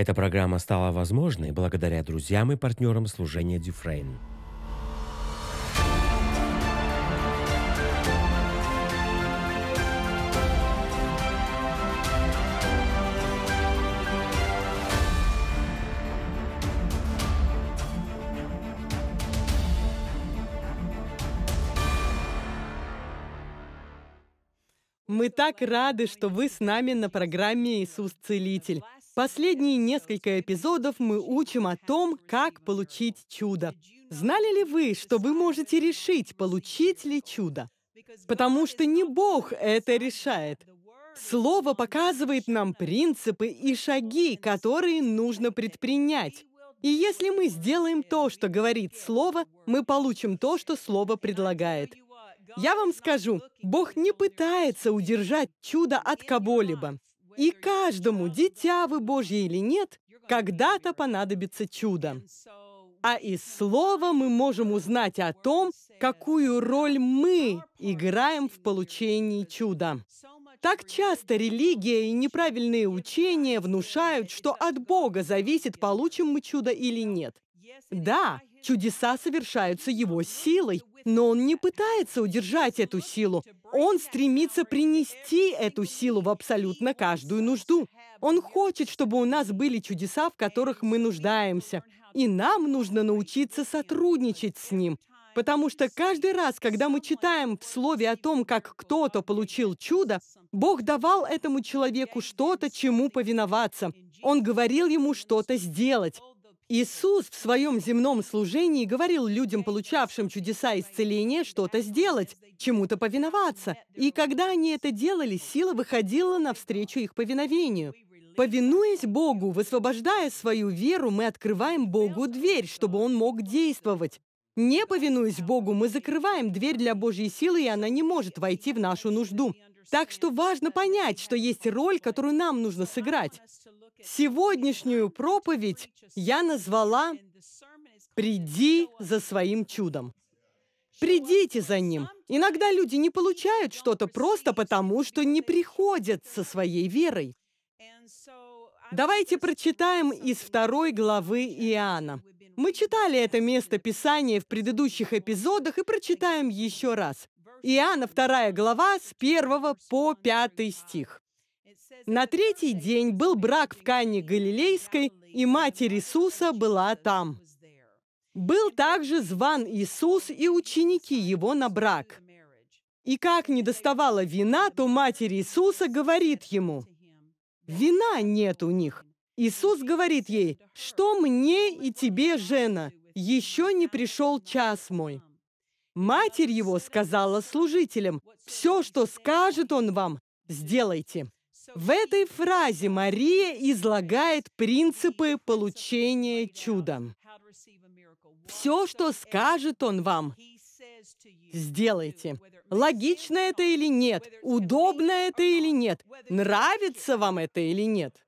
Эта программа стала возможной благодаря друзьям и партнерам служения Дюфрейн. Мы так рады, что вы с нами на программе «Иисус Целитель». Последние несколько эпизодов мы учим о том, как получить чудо. Знали ли вы, что вы можете решить, получить ли чудо? Потому что не Бог это решает. Слово показывает нам принципы и шаги, которые нужно предпринять. И если мы сделаем то, что говорит Слово, мы получим то, что Слово предлагает. Я вам скажу, Бог не пытается удержать чудо от кого-либо. И каждому, дитя вы Божье или нет, когда-то понадобится чудо. А из слова мы можем узнать о том, какую роль мы играем в получении чуда. Так часто религия и неправильные учения внушают, что от Бога зависит, получим мы чудо или нет. Да, Чудеса совершаются его силой, но он не пытается удержать эту силу. Он стремится принести эту силу в абсолютно каждую нужду. Он хочет, чтобы у нас были чудеса, в которых мы нуждаемся. И нам нужно научиться сотрудничать с ним. Потому что каждый раз, когда мы читаем в слове о том, как кто-то получил чудо, Бог давал этому человеку что-то, чему повиноваться. Он говорил ему что-то сделать. Иисус в своем земном служении говорил людям, получавшим чудеса исцеления, что-то сделать, чему-то повиноваться. И когда они это делали, сила выходила навстречу их повиновению. Повинуясь Богу, высвобождая свою веру, мы открываем Богу дверь, чтобы Он мог действовать. Не повинуясь Богу, мы закрываем дверь для Божьей силы, и она не может войти в нашу нужду. Так что важно понять, что есть роль, которую нам нужно сыграть. Сегодняшнюю проповедь я назвала «Приди за своим чудом». Придите за ним. Иногда люди не получают что-то просто потому, что не приходят со своей верой. Давайте прочитаем из второй главы Иоанна. Мы читали это место Писания в предыдущих эпизодах и прочитаем еще раз. Иоанна 2 глава с 1 по 5 стих. На третий день был брак в Канне Галилейской, и Матерь Иисуса была там. Был также зван Иисус и ученики его на брак. И как не доставала вина, то Матерь Иисуса говорит ему, «Вина нет у них». Иисус говорит ей, «Что мне и тебе, жена? Еще не пришел час мой». Матерь его сказала служителям, «Все, что скажет он вам, сделайте». В этой фразе Мария излагает принципы получения чуда. Все, что скажет он вам, сделайте. Логично это или нет, удобно это или нет, нравится вам это или нет,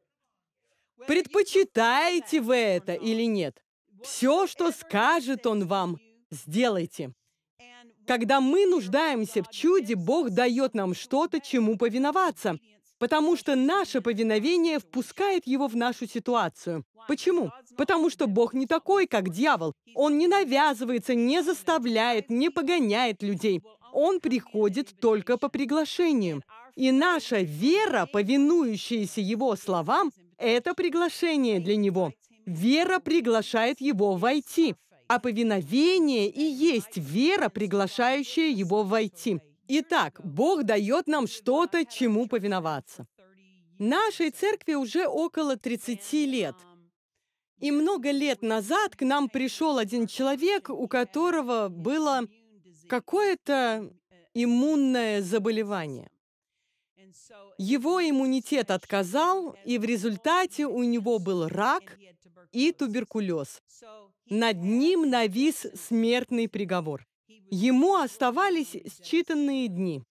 предпочитаете вы это или нет. Все, что скажет он вам, сделайте. Когда мы нуждаемся в чуде, Бог дает нам что-то, чему повиноваться – потому что наше повиновение впускает его в нашу ситуацию. Почему? Потому что Бог не такой, как дьявол. Он не навязывается, не заставляет, не погоняет людей. Он приходит только по приглашению. И наша вера, повинующаяся его словам, это приглашение для него. Вера приглашает его войти, а повиновение и есть вера, приглашающая его войти. Итак, Бог дает нам что-то, чему повиноваться. Нашей церкви уже около 30 лет. И много лет назад к нам пришел один человек, у которого было какое-то иммунное заболевание. Его иммунитет отказал, и в результате у него был рак и туберкулез. Над ним навис смертный приговор. Ему оставались считанные дни.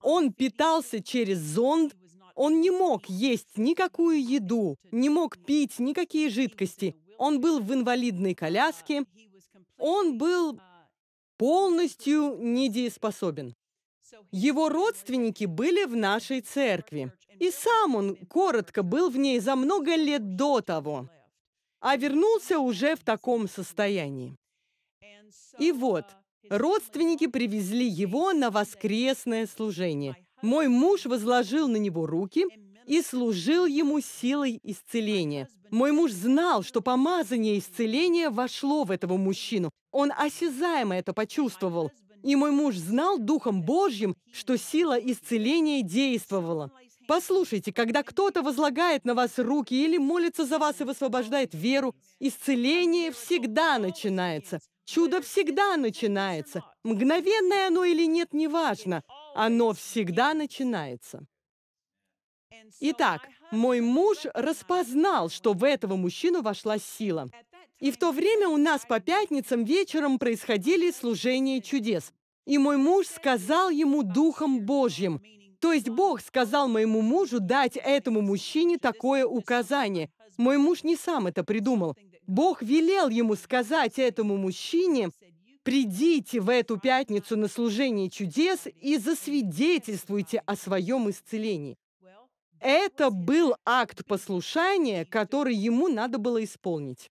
Он питался через зонд, он не мог есть никакую еду, не мог пить никакие жидкости. Он был в инвалидной коляске, он был полностью недееспособен. Его родственники были в нашей церкви. И сам он коротко был в ней за много лет до того, а вернулся уже в таком состоянии. И вот, Родственники привезли его на воскресное служение. Мой муж возложил на него руки и служил ему силой исцеления. Мой муж знал, что помазание исцеления вошло в этого мужчину. Он осязаемо это почувствовал. И мой муж знал Духом Божьим, что сила исцеления действовала. Послушайте, когда кто-то возлагает на вас руки или молится за вас и высвобождает веру, исцеление всегда начинается. Чудо всегда начинается. Мгновенное оно или нет, неважно. Оно всегда начинается. Итак, мой муж распознал, что в этого мужчину вошла сила. И в то время у нас по пятницам вечером происходили служения чудес. И мой муж сказал ему Духом Божьим. То есть Бог сказал моему мужу дать этому мужчине такое указание. Мой муж не сам это придумал. Бог велел ему сказать этому мужчине, «Придите в эту пятницу на служение чудес и засвидетельствуйте о своем исцелении». Это был акт послушания, который ему надо было исполнить.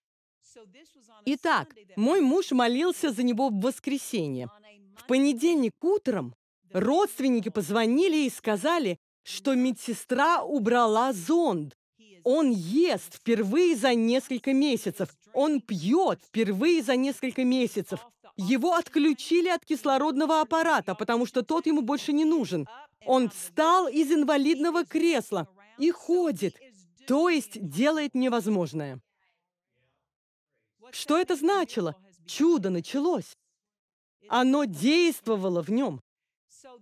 Итак, мой муж молился за него в воскресенье. В понедельник утром родственники позвонили и сказали, что медсестра убрала зонд, он ест впервые за несколько месяцев. Он пьет впервые за несколько месяцев. Его отключили от кислородного аппарата, потому что тот ему больше не нужен. Он встал из инвалидного кресла и ходит, то есть делает невозможное. Что это значило? Чудо началось. Оно действовало в нем.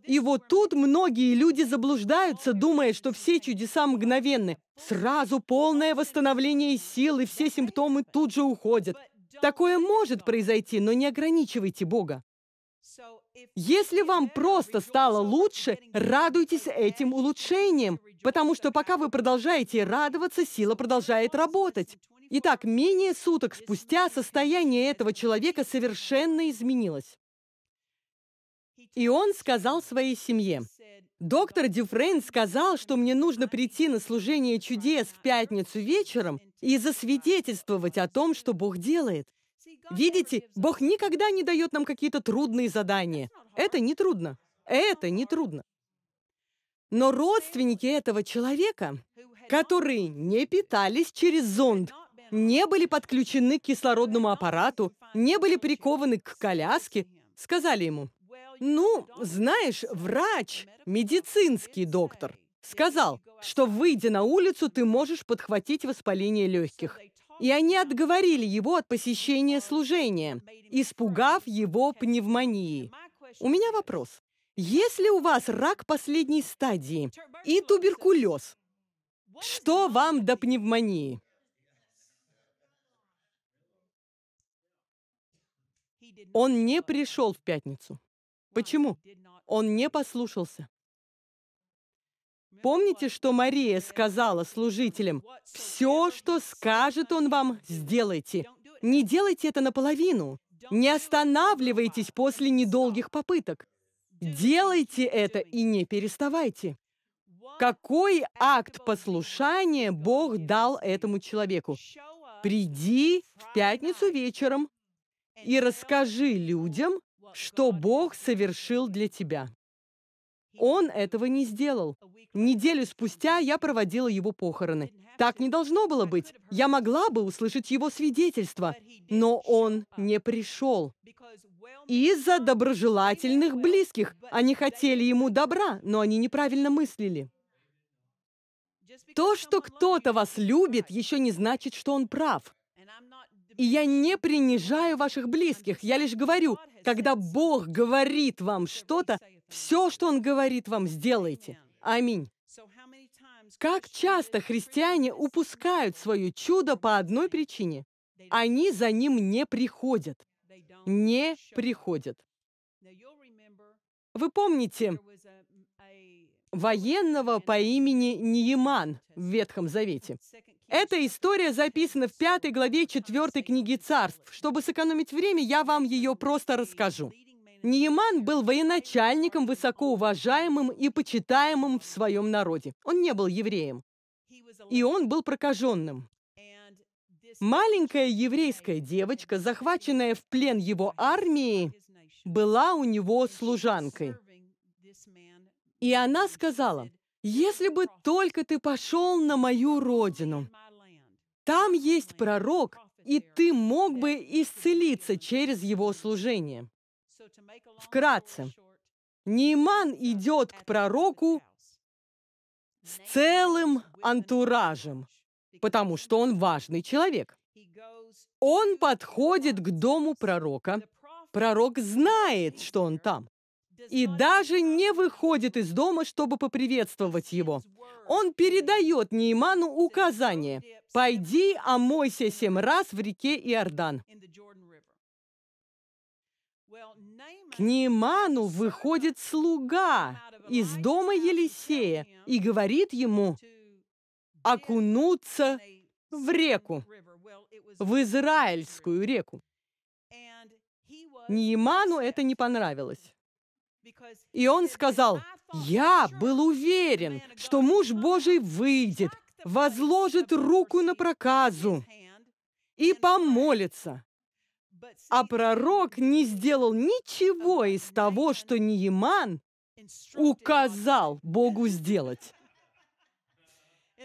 И вот тут многие люди заблуждаются, думая, что все чудеса мгновенны. Сразу полное восстановление сил, и все симптомы тут же уходят. Такое может произойти, но не ограничивайте Бога. Если вам просто стало лучше, радуйтесь этим улучшением, потому что пока вы продолжаете радоваться, сила продолжает работать. Итак, менее суток спустя состояние этого человека совершенно изменилось. И он сказал своей семье, «Доктор Дюфрейн сказал, что мне нужно прийти на служение чудес в пятницу вечером и засвидетельствовать о том, что Бог делает. Видите, Бог никогда не дает нам какие-то трудные задания. Это не трудно. Это не трудно. Но родственники этого человека, которые не питались через зонд, не были подключены к кислородному аппарату, не были прикованы к коляске, сказали ему, ну, знаешь, врач, медицинский доктор, сказал, что выйдя на улицу, ты можешь подхватить воспаление легких. И они отговорили его от посещения служения, испугав его пневмонии. У меня вопрос. Если у вас рак последней стадии и туберкулез, что вам до пневмонии? Он не пришел в пятницу. Почему? Он не послушался. Помните, что Мария сказала служителям, «Все, что скажет он вам, сделайте. Не делайте это наполовину. Не останавливайтесь после недолгих попыток. Делайте это и не переставайте». Какой акт послушания Бог дал этому человеку? «Приди в пятницу вечером и расскажи людям, что Бог совершил для тебя. Он этого не сделал. Неделю спустя я проводила его похороны. Так не должно было быть. Я могла бы услышать его свидетельство, но он не пришел. Из-за доброжелательных близких. Они хотели ему добра, но они неправильно мыслили. То, что кто-то вас любит, еще не значит, что он прав. И я не принижаю ваших близких. Я лишь говорю, когда Бог говорит вам что-то, все, что Он говорит вам, сделайте. Аминь. Как часто христиане упускают свое чудо по одной причине. Они за ним не приходят. Не приходят. Вы помните военного по имени Ниеман в Ветхом Завете. Эта история записана в пятой главе четвертой книги царств. Чтобы сэкономить время, я вам ее просто расскажу. Ниеман был военачальником, высокоуважаемым и почитаемым в своем народе. Он не был евреем. И он был прокаженным. Маленькая еврейская девочка, захваченная в плен его армии, была у него служанкой. И она сказала, «Если бы только ты пошел на мою родину, там есть пророк, и ты мог бы исцелиться через его служение. Вкратце, Нейман идет к пророку с целым антуражем, потому что он важный человек. Он подходит к дому пророка. Пророк знает, что он там. И даже не выходит из дома, чтобы поприветствовать его. Он передает Нейману указание – Пойди омойся семь раз в реке Иордан. К Нейману выходит слуга из дома Елисея и говорит ему окунуться в реку, в Израильскую реку. Нейману это не понравилось. И он сказал, «Я был уверен, что муж Божий выйдет возложит руку на проказу и помолится. А пророк не сделал ничего из того, что Нейман указал Богу сделать.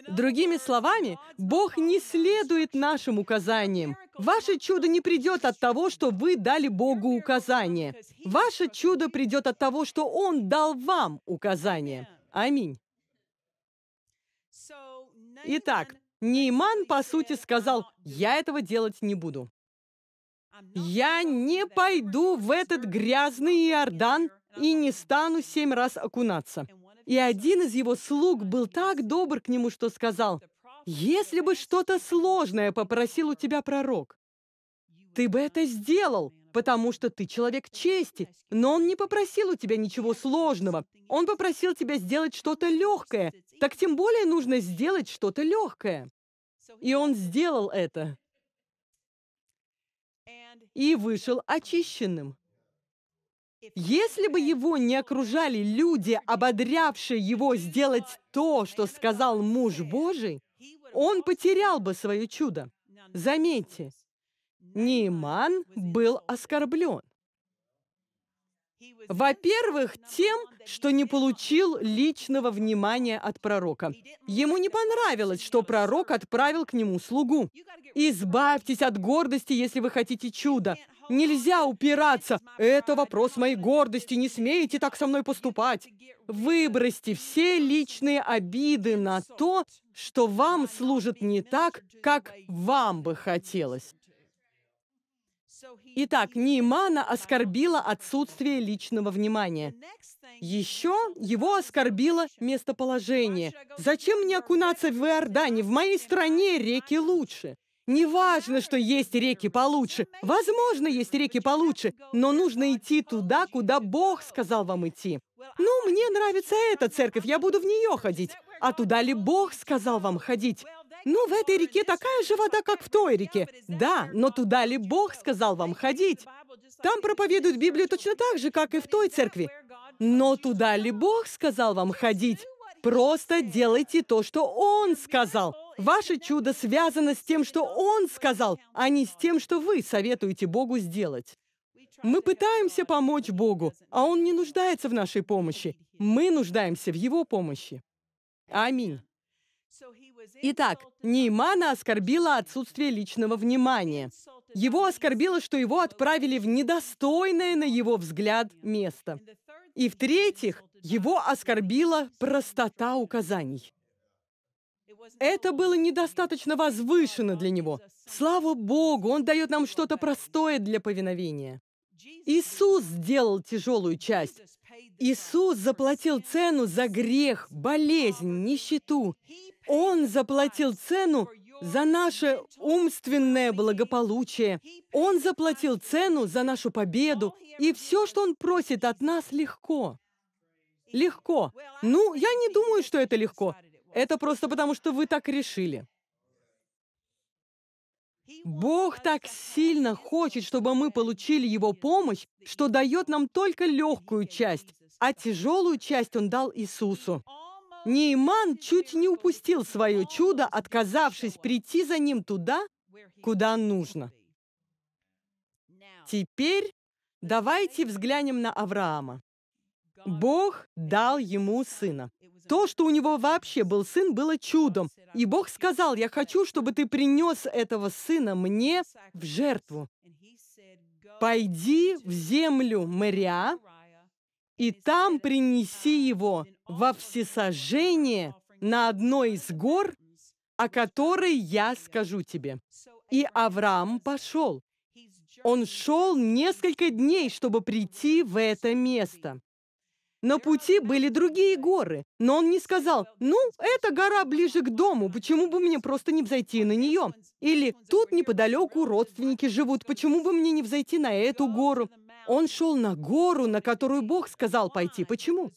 Другими словами, Бог не следует нашим указаниям. Ваше чудо не придет от того, что вы дали Богу указание. Ваше чудо придет от того, что Он дал вам указание. Аминь. Итак, Нейман, по сути, сказал, я этого делать не буду. Я не пойду в этот грязный Иордан и не стану семь раз окунаться. И один из его слуг был так добр к нему, что сказал, «Если бы что-то сложное попросил у тебя пророк, ты бы это сделал, потому что ты человек чести. Но он не попросил у тебя ничего сложного. Он попросил тебя сделать что-то легкое. Так тем более нужно сделать что-то легкое. И он сделал это. И вышел очищенным. Если бы его не окружали люди, ободрявшие его сделать то, что сказал муж Божий, он потерял бы свое чудо. Заметьте, Нейман был оскорблен. Во-первых, тем, что не получил личного внимания от пророка. Ему не понравилось, что пророк отправил к нему слугу. Избавьтесь от гордости, если вы хотите чуда. Нельзя упираться. Это вопрос моей гордости. Не смеете так со мной поступать. Выбросьте все личные обиды на то, что вам служит не так, как вам бы хотелось. Итак, Неймана оскорбило отсутствие личного внимания. Еще его оскорбило местоположение. Зачем мне окунаться в Иордане? В моей стране реки лучше. Неважно, что есть реки получше. Возможно, есть реки получше, но нужно идти туда, куда Бог сказал вам идти. Ну, мне нравится эта церковь, я буду в нее ходить. А туда ли Бог сказал вам ходить? Ну, в этой реке такая же вода, как в той реке. Да, но туда ли Бог сказал вам ходить? Там проповедуют Библию точно так же, как и в той церкви. Но туда ли Бог сказал вам ходить? Просто делайте то, что Он сказал. Ваше чудо связано с тем, что Он сказал, а не с тем, что вы советуете Богу сделать. Мы пытаемся помочь Богу, а Он не нуждается в нашей помощи. Мы нуждаемся в Его помощи. Аминь. Итак, Неймана оскорбило отсутствие личного внимания. Его оскорбило, что его отправили в недостойное, на его взгляд, место. И в-третьих, его оскорбила простота указаний. Это было недостаточно возвышено для него. Слава Богу, Он дает нам что-то простое для повиновения. Иисус сделал тяжелую часть. Иисус заплатил цену за грех, болезнь, нищету. Он заплатил цену за наше умственное благополучие. Он заплатил цену за нашу победу. И все, что Он просит от нас, легко. Легко. Ну, я не думаю, что это легко. Это просто потому, что вы так решили. Бог так сильно хочет, чтобы мы получили Его помощь, что дает нам только легкую часть, а тяжелую часть Он дал Иисусу. Нейман чуть не упустил свое чудо, отказавшись прийти за ним туда, куда нужно. Теперь давайте взглянем на Авраама. Бог дал ему сына. То, что у него вообще был сын, было чудом. И Бог сказал, «Я хочу, чтобы ты принес этого сына мне в жертву». «Пойди в землю Мэрия и там принеси его во всесожжение на одной из гор, о которой я скажу тебе». И Авраам пошел. Он шел несколько дней, чтобы прийти в это место. На пути были другие горы, но он не сказал, «Ну, эта гора ближе к дому, почему бы мне просто не взойти на нее?» Или «Тут неподалеку родственники живут, почему бы мне не взойти на эту гору?» Он шел на гору, на которую Бог сказал пойти. Почему?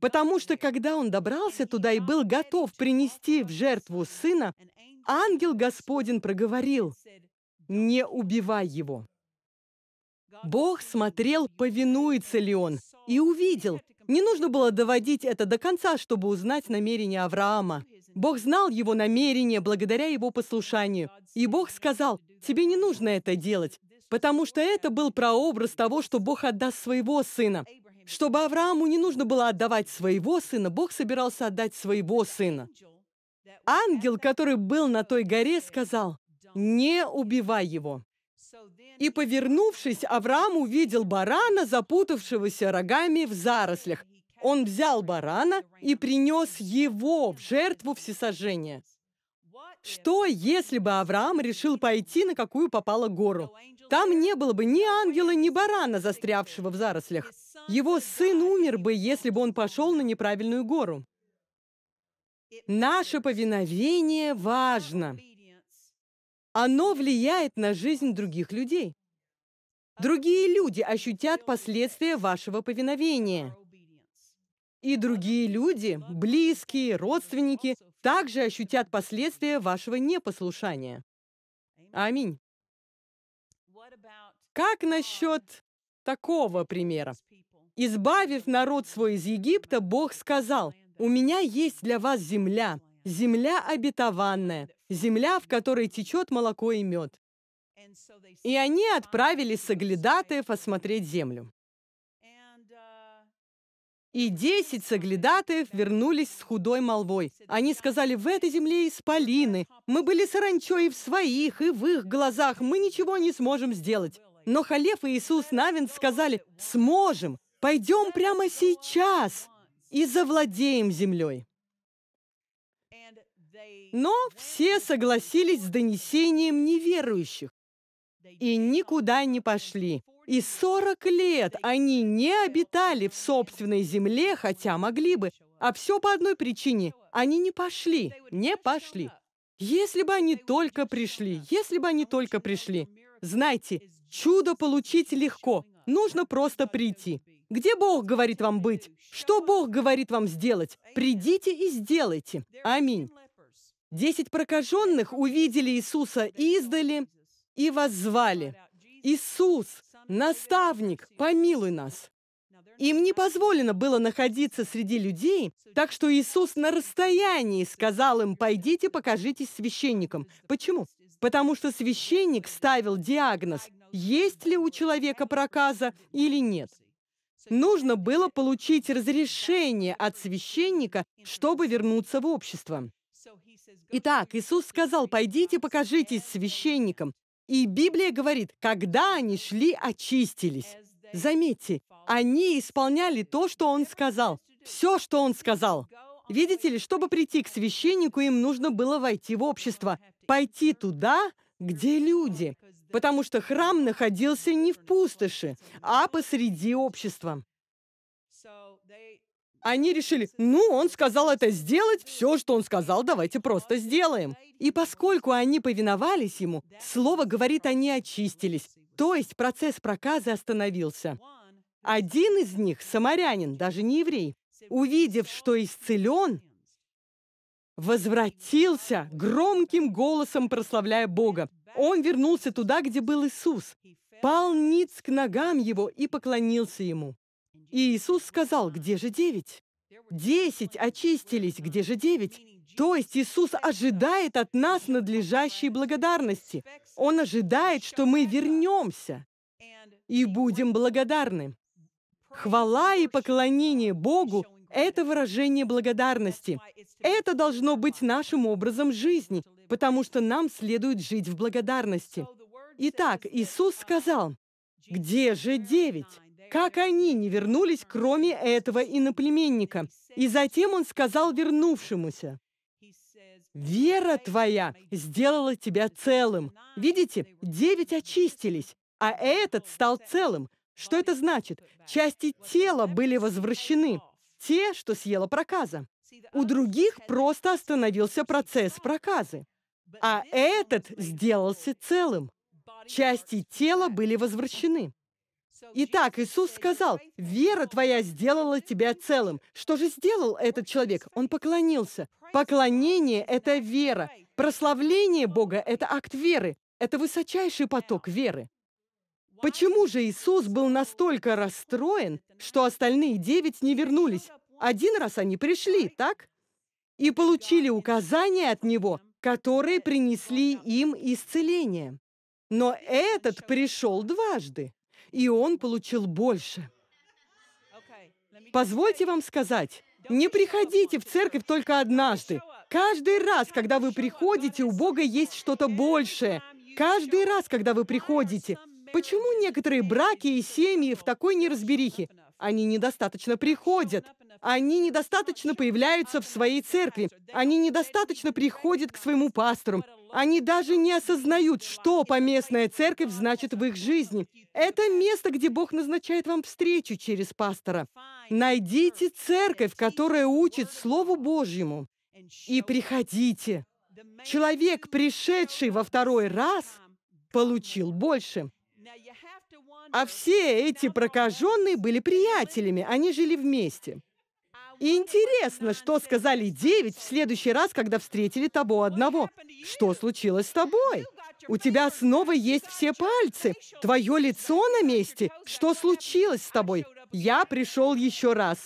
Потому что когда он добрался туда и был готов принести в жертву сына, ангел Господень проговорил, «Не убивай его». Бог смотрел, повинуется ли он, и увидел. Не нужно было доводить это до конца, чтобы узнать намерение Авраама. Бог знал его намерение благодаря его послушанию. И Бог сказал, «Тебе не нужно это делать потому что это был прообраз того, что Бог отдаст своего сына. Чтобы Аврааму не нужно было отдавать своего сына, Бог собирался отдать своего сына. Ангел, который был на той горе, сказал, «Не убивай его». И, повернувшись, Авраам увидел барана, запутавшегося рогами в зарослях. Он взял барана и принес его в жертву всесожжения. Что, если бы Авраам решил пойти на какую попало гору? Там не было бы ни ангела, ни барана, застрявшего в зарослях. Его сын умер бы, если бы он пошел на неправильную гору. Наше повиновение важно. Оно влияет на жизнь других людей. Другие люди ощутят последствия вашего повиновения. И другие люди, близкие, родственники, также ощутят последствия вашего непослушания. Аминь. Как насчет такого примера? Избавив народ свой из Египта, Бог сказал, «У меня есть для вас земля, земля обетованная, земля, в которой течет молоко и мед». И они отправили соглядатаев осмотреть землю. И десять соглядатаев вернулись с худой молвой. Они сказали, в этой земле исполины. Мы были саранчой и в своих, и в их глазах. Мы ничего не сможем сделать. Но Халев и Иисус Навин сказали, «Сможем! Пойдем прямо сейчас и завладеем землей!» Но все согласились с донесением неверующих и никуда не пошли. И сорок лет они не обитали в собственной земле, хотя могли бы, а все по одной причине – они не пошли, не пошли. Если бы они только пришли, если бы они только пришли. Знаете, Чудо получить легко. Нужно просто прийти. Где Бог говорит вам быть? Что Бог говорит вам сделать? Придите и сделайте. Аминь. Десять прокаженных увидели Иисуса издали и воззвали. «Иисус, наставник, помилуй нас!» Им не позволено было находиться среди людей, так что Иисус на расстоянии сказал им, «Пойдите, покажитесь священникам». Почему? Потому что священник ставил диагноз есть ли у человека проказа или нет. Нужно было получить разрешение от священника, чтобы вернуться в общество. Итак, Иисус сказал, «Пойдите, покажитесь священникам». И Библия говорит, «Когда они шли, очистились». Заметьте, они исполняли то, что Он сказал. Все, что Он сказал. Видите ли, чтобы прийти к священнику, им нужно было войти в общество, пойти туда, где люди потому что храм находился не в пустоши, а посреди общества. Они решили, ну, он сказал это сделать, все, что он сказал, давайте просто сделаем. И поскольку они повиновались ему, слово говорит, они очистились, то есть процесс проказа остановился. Один из них, самарянин, даже не еврей, увидев, что исцелен, возвратился громким голосом, прославляя Бога. Он вернулся туда, где был Иисус, пал ниц к ногам его и поклонился ему. И Иисус сказал, где же девять? Десять очистились, где же девять? То есть Иисус ожидает от нас надлежащей благодарности. Он ожидает, что мы вернемся и будем благодарны. Хвала и поклонение Богу – это выражение благодарности. Это должно быть нашим образом жизни, потому что нам следует жить в благодарности. Итак, Иисус сказал, «Где же девять? Как они не вернулись, кроме этого иноплеменника?» И затем он сказал вернувшемуся, «Вера твоя сделала тебя целым». Видите, девять очистились, а этот стал целым. Что это значит? Части тела были возвращены, те, что съела проказа. У других просто остановился процесс проказы а этот сделался целым. Части тела были возвращены. Итак, Иисус сказал, «Вера твоя сделала тебя целым». Что же сделал этот человек? Он поклонился. Поклонение — это вера. Прославление Бога — это акт веры. Это высочайший поток веры. Почему же Иисус был настолько расстроен, что остальные девять не вернулись? Один раз они пришли, так? И получили указание от Него которые принесли им исцеление. Но этот пришел дважды, и он получил больше. Позвольте вам сказать, не приходите в церковь только однажды. Каждый раз, когда вы приходите, у Бога есть что-то большее. Каждый раз, когда вы приходите. Почему некоторые браки и семьи в такой неразберихе? Они недостаточно приходят они недостаточно появляются в своей церкви, они недостаточно приходят к своему пастору, они даже не осознают, что поместная церковь значит в их жизни. Это место, где Бог назначает вам встречу через пастора. Найдите церковь, которая учит Слову Божьему, и приходите. Человек, пришедший во второй раз, получил больше. А все эти прокаженные были приятелями, они жили вместе. И интересно, что сказали девять в следующий раз, когда встретили того одного. Что случилось с тобой? У тебя снова есть все пальцы. Твое лицо на месте. Что случилось с тобой? Я пришел еще раз.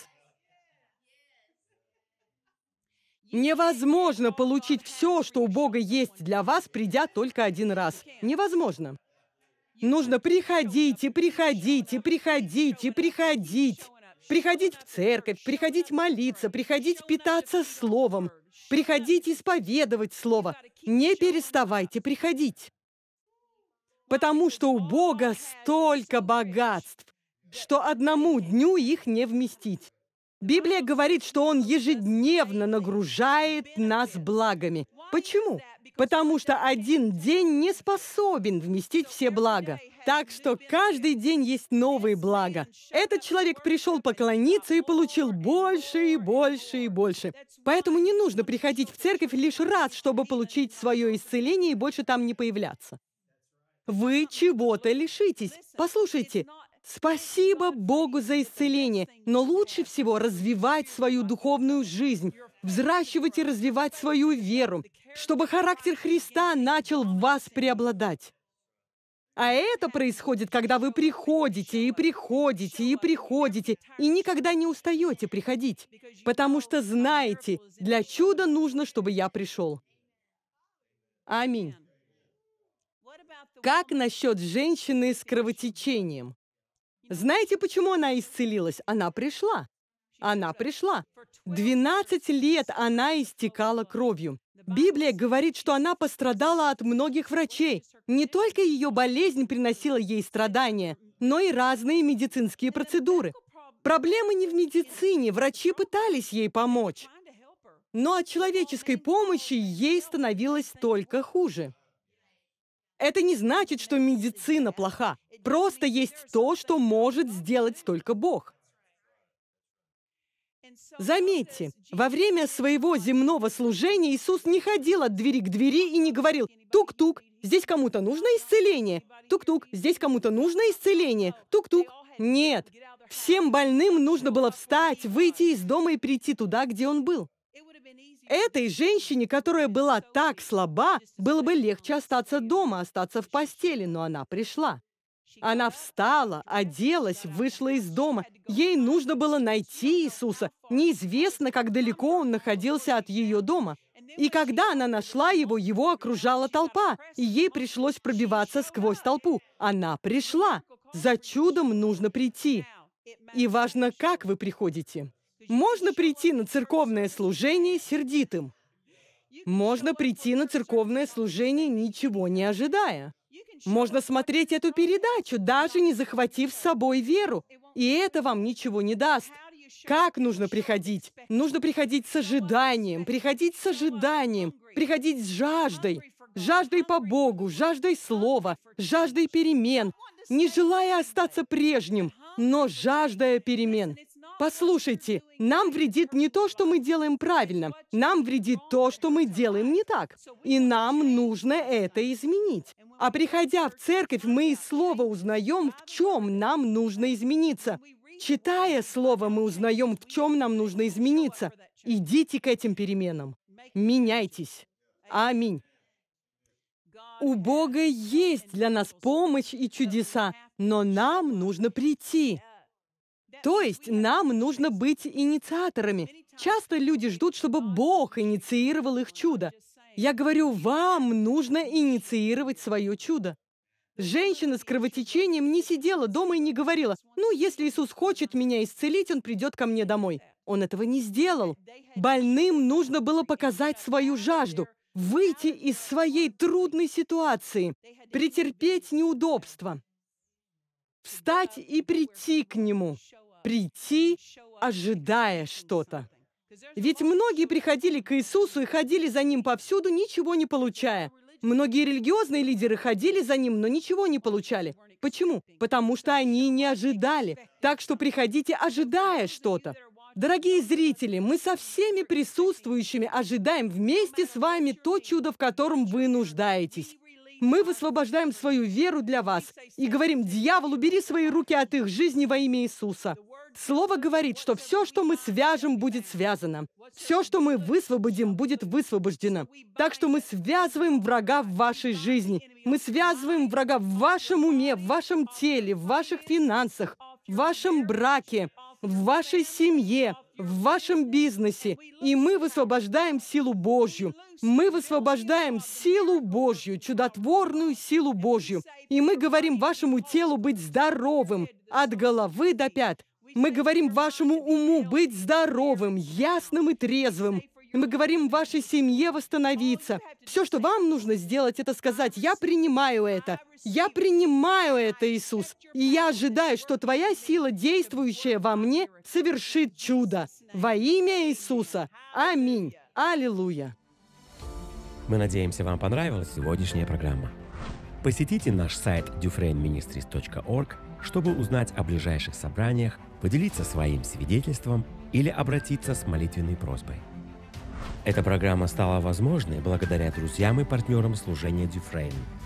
Невозможно получить все, что у Бога есть для вас, придя только один раз. Невозможно. Нужно приходите, приходите, приходите, приходить приходить в церковь, приходить молиться, приходить питаться Словом, приходить исповедовать Слово. Не переставайте приходить. Потому что у Бога столько богатств, что одному дню их не вместить. Библия говорит, что Он ежедневно нагружает нас благами. Почему? Потому что один день не способен вместить все блага. Так что каждый день есть новые блага. Этот человек пришел поклониться и получил больше и больше и больше. Поэтому не нужно приходить в церковь лишь раз, чтобы получить свое исцеление и больше там не появляться вы чего-то лишитесь. Послушайте, Спасибо Богу за исцеление, но лучше всего развивать свою духовную жизнь, взращивать и развивать свою веру, чтобы характер Христа начал в вас преобладать. А это происходит, когда вы приходите и приходите и приходите, и никогда не устаете приходить, потому что знаете, для чуда нужно, чтобы я пришел. Аминь. Как насчет женщины с кровотечением? Знаете, почему она исцелилась? Она пришла. Она пришла. 12 лет она истекала кровью. Библия говорит, что она пострадала от многих врачей. Не только ее болезнь приносила ей страдания, но и разные медицинские процедуры. Проблемы не в медицине, врачи пытались ей помочь. Но от человеческой помощи ей становилось только хуже. Это не значит, что медицина плоха. Просто есть то, что может сделать только Бог. Заметьте, во время своего земного служения Иисус не ходил от двери к двери и не говорил «тук-тук, здесь кому-то нужно исцеление, тук-тук, здесь кому-то нужно исцеление, тук-тук». Нет, всем больным нужно было встать, выйти из дома и прийти туда, где он был. Этой женщине, которая была так слаба, было бы легче остаться дома, остаться в постели, но она пришла. Она встала, оделась, вышла из дома. Ей нужно было найти Иисуса. Неизвестно, как далеко он находился от ее дома. И когда она нашла его, его окружала толпа, и ей пришлось пробиваться сквозь толпу. Она пришла. За чудом нужно прийти. И важно, как вы приходите. Можно прийти на церковное служение сердитым. Можно прийти на церковное служение, ничего не ожидая. Можно смотреть эту передачу, даже не захватив с собой веру. И это вам ничего не даст. Как нужно приходить? Нужно приходить с ожиданием, приходить с ожиданием, приходить с жаждой, жаждой по Богу, жаждой Слова, жаждой перемен, не желая остаться прежним, но жаждая перемен. Послушайте, нам вредит не то, что мы делаем правильно, нам вредит то, что мы делаем не так. И нам нужно это изменить. А приходя в церковь, мы из слова узнаем, в чем нам нужно измениться. Читая слово, мы узнаем, в чем нам нужно измениться. Идите к этим переменам. Меняйтесь. Аминь. У Бога есть для нас помощь и чудеса, но нам нужно прийти. То есть нам нужно быть инициаторами. Часто люди ждут, чтобы Бог инициировал их чудо. Я говорю, вам нужно инициировать свое чудо. Женщина с кровотечением не сидела дома и не говорила, «Ну, если Иисус хочет меня исцелить, Он придет ко мне домой». Он этого не сделал. Больным нужно было показать свою жажду, выйти из своей трудной ситуации, претерпеть неудобства, встать и прийти к Нему, прийти, ожидая что-то. Ведь многие приходили к Иисусу и ходили за Ним повсюду, ничего не получая. Многие религиозные лидеры ходили за Ним, но ничего не получали. Почему? Потому что они не ожидали. Так что приходите, ожидая что-то. Дорогие зрители, мы со всеми присутствующими ожидаем вместе с вами то чудо, в котором вы нуждаетесь. Мы высвобождаем свою веру для вас и говорим, дьявол, убери свои руки от их жизни во имя Иисуса. Слово говорит, что все, что мы свяжем, будет связано. Все, что мы высвободим, будет высвобождено. Так что мы связываем врага в вашей жизни. Мы связываем врага в вашем уме, в вашем теле, в ваших финансах, в вашем браке, в вашей семье, в вашем бизнесе. И мы высвобождаем силу Божью. Мы высвобождаем силу Божью, чудотворную силу Божью. И мы говорим вашему телу быть здоровым от головы до пят. Мы говорим вашему уму быть здоровым, ясным и трезвым. Мы говорим вашей семье восстановиться. Все, что вам нужно сделать, это сказать, я принимаю это. Я принимаю это, Иисус. И я ожидаю, что твоя сила, действующая во мне, совершит чудо. Во имя Иисуса. Аминь. Аллилуйя. Мы надеемся, вам понравилась сегодняшняя программа. Посетите наш сайт dufrainministries.org, чтобы узнать о ближайших собраниях поделиться своим свидетельством или обратиться с молитвенной просьбой. Эта программа стала возможной благодаря друзьям и партнерам служения Дюфрейн –